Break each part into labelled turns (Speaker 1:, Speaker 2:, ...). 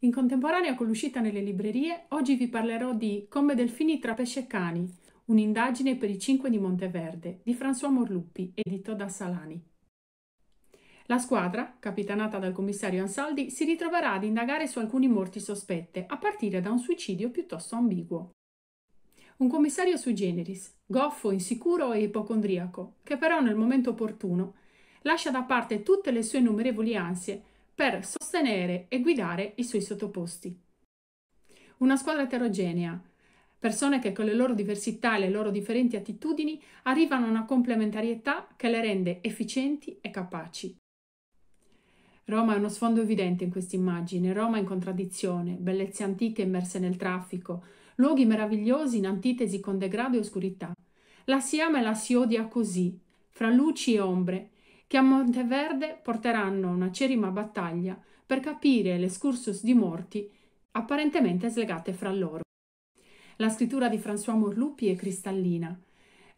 Speaker 1: In contemporanea con l'uscita nelle librerie, oggi vi parlerò di Come delfini tra pesce e cani, un'indagine per i cinque di Monteverde di François Morluppi, edito da Salani. La squadra, capitanata dal commissario Ansaldi, si ritroverà ad indagare su alcuni morti sospette, a partire da un suicidio piuttosto ambiguo. Un commissario sui generis, goffo, insicuro e ipocondriaco, che però nel momento opportuno lascia da parte tutte le sue innumerevoli ansie per sostenere e guidare i suoi sottoposti. Una squadra eterogenea, persone che con le loro diversità e le loro differenti attitudini arrivano a una complementarietà che le rende efficienti e capaci. Roma è uno sfondo evidente in questa immagine, Roma in contraddizione, bellezze antiche immerse nel traffico, luoghi meravigliosi in antitesi con degrado e oscurità. La si ama e la si odia così, fra luci e ombre, che a Monteverde porteranno una cerima battaglia per capire l'escursus di morti apparentemente slegate fra loro. La scrittura di François Morlupi è cristallina.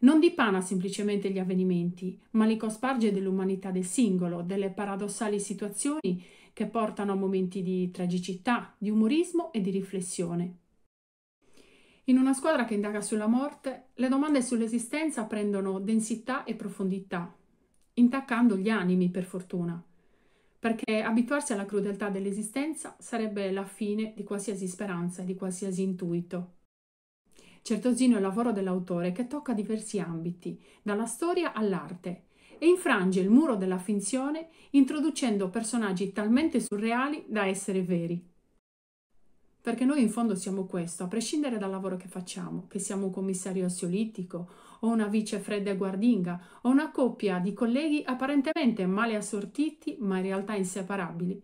Speaker 1: Non dipana semplicemente gli avvenimenti, ma li cosparge dell'umanità del singolo, delle paradossali situazioni che portano a momenti di tragicità, di umorismo e di riflessione. In una squadra che indaga sulla morte, le domande sull'esistenza prendono densità e profondità, intaccando gli animi per fortuna, perché abituarsi alla crudeltà dell'esistenza sarebbe la fine di qualsiasi speranza e di qualsiasi intuito. Certosino è il lavoro dell'autore che tocca diversi ambiti, dalla storia all'arte, e infrange il muro della finzione introducendo personaggi talmente surreali da essere veri. Perché noi in fondo siamo questo, a prescindere dal lavoro che facciamo, che siamo un commissario assiolittico, o una vice fredda e guardinga o una coppia di colleghi apparentemente male assortiti ma in realtà inseparabili.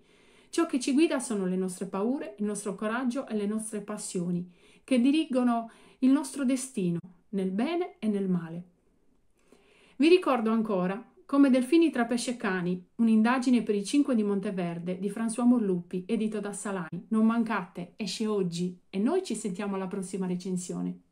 Speaker 1: Ciò che ci guida sono le nostre paure, il nostro coraggio e le nostre passioni, che dirigono il nostro destino nel bene e nel male. Vi ricordo ancora come delfini tra pesce e cani, un'indagine per i 5 di Monteverde di François Morluppi, edito da Salani. Non mancate, esce oggi e noi ci sentiamo alla prossima recensione.